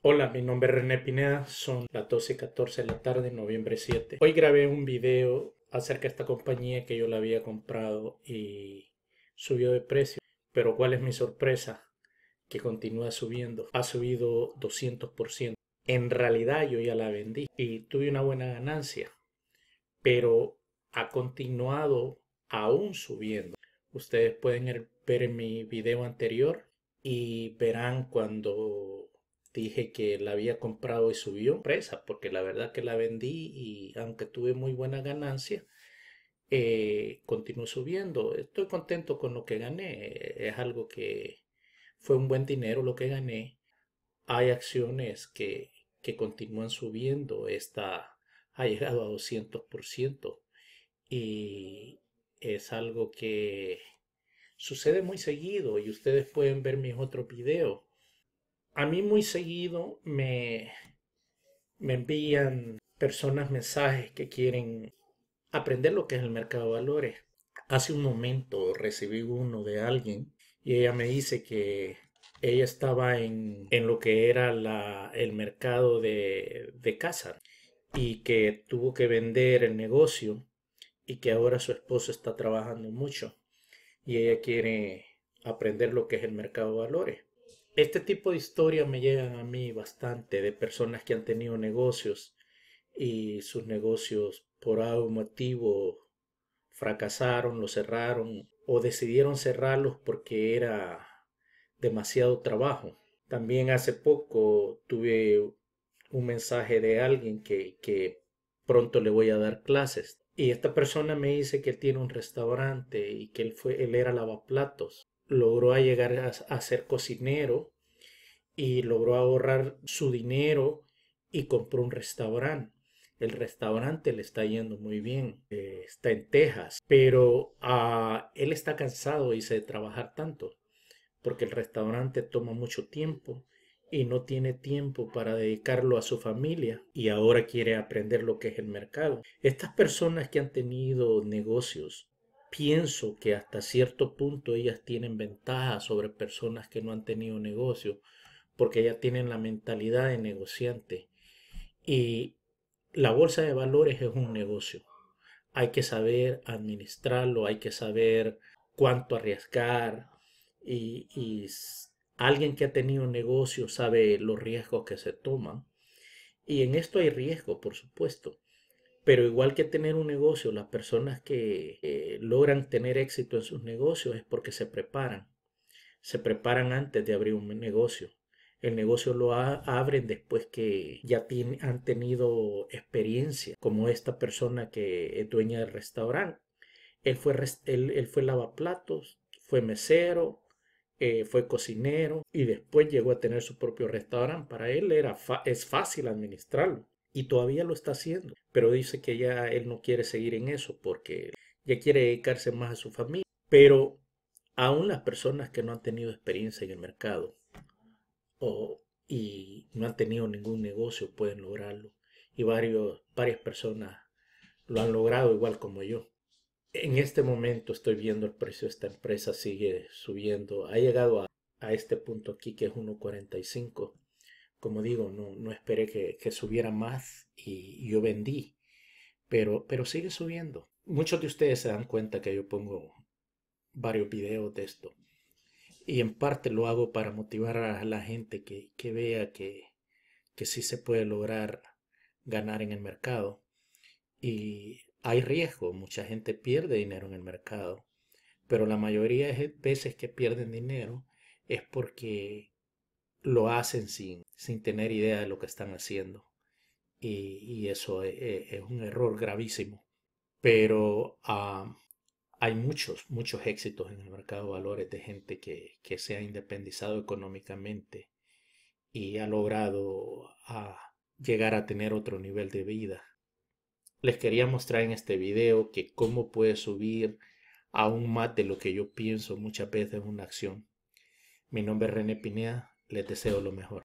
Hola, mi nombre es René Pineda, son las 12 y 14 de la tarde, noviembre 7. Hoy grabé un video acerca de esta compañía que yo la había comprado y subió de precio, pero cuál es mi sorpresa, que continúa subiendo, ha subido 200%. En realidad yo ya la vendí y tuve una buena ganancia, pero ha continuado aún subiendo. Ustedes pueden ver mi video anterior y verán cuando dije que la había comprado y subió empresa porque la verdad que la vendí y aunque tuve muy buena ganancia, eh, continuó subiendo. Estoy contento con lo que gané. Es algo que fue un buen dinero lo que gané. Hay acciones que, que continúan subiendo. Esta ha llegado a 200% y es algo que sucede muy seguido y ustedes pueden ver mis otros videos a mí muy seguido me, me envían personas mensajes que quieren aprender lo que es el mercado de valores. Hace un momento recibí uno de alguien y ella me dice que ella estaba en, lo que era la, el mercado de, de casa y que tuvo que vender el negocio y que ahora su esposo está trabajando mucho y ella quiere aprender lo que es el mercado de valores este tipo de historias me llegan a mí bastante de personas que han tenido negocios y sus negocios por algún motivo fracasaron, lo cerraron o decidieron cerrarlos porque era demasiado trabajo. También hace poco tuve un mensaje de alguien que, pronto le voy a dar clases. Y esta persona me dice que él tiene un restaurante y que él, fue, él era lavaplatos logró llegar a, ser cocinero y logró ahorrar su dinero y compró un restaurante. El restaurante le está yendo muy bien, eh, está en Texas, pero ah, él está cansado, dice, de trabajar tanto, porque el restaurante toma mucho tiempo y no tiene tiempo para dedicarlo a su familia y ahora quiere aprender lo que es el mercado. Estas personas que han tenido negocios pienso que hasta cierto punto ellas tienen ventaja sobre personas que no han tenido negocio, porque ellas tienen la mentalidad de negociante. Y la bolsa de valores es un negocio. Hay que saber administrarlo, hay que saber cuánto arriesgar y, alguien que ha tenido negocio sabe los riesgos que se toman. Y en esto hay riesgo, por supuesto. Pero igual que tener un negocio, las personas que eh, logran tener éxito en sus negocios es porque se preparan. Se preparan antes de abrir un negocio. El negocio lo abren después que ya han tenido experiencia, como esta persona que es dueña del restaurante. Él fue, él, fue lavaplatos, fue mesero, eh, fue cocinero y después llegó a tener su propio restaurante. Para él era es fácil administrarlo y todavía lo está haciendo, pero dice que ya él no quiere seguir en eso porque ya quiere dedicarse más a su familia. Pero aún las personas que no han tenido experiencia en el mercado o, y no han tenido ningún negocio pueden lograrlo. Y varios, varias personas lo han logrado igual como yo. En este momento estoy viendo el precio de esta empresa, sigue subiendo. Ha llegado a, a este punto aquí que es 1.45 como digo, no, no esperé que, subiera más y yo vendí, pero, pero sigue subiendo. Muchos de ustedes se dan cuenta que yo pongo varios videos de esto y en parte lo hago para motivar a la gente que, vea que, que sí se puede lograr ganar en el mercado. Y hay riesgo, mucha gente pierde dinero en el mercado, pero la mayoría de veces que pierden dinero es porque lo hacen sin, sin tener idea de lo que están haciendo. Y, eso e, e, es, un error gravísimo. Pero hay muchos, muchos éxitos en el mercado de valores de gente que, que se ha independizado económicamente y ha logrado ah, llegar a tener otro nivel de vida. Les quería mostrar en este video que cómo puede subir a un de lo que yo pienso muchas veces una acción. Mi nombre es René Pinea, les deseo lo mejor.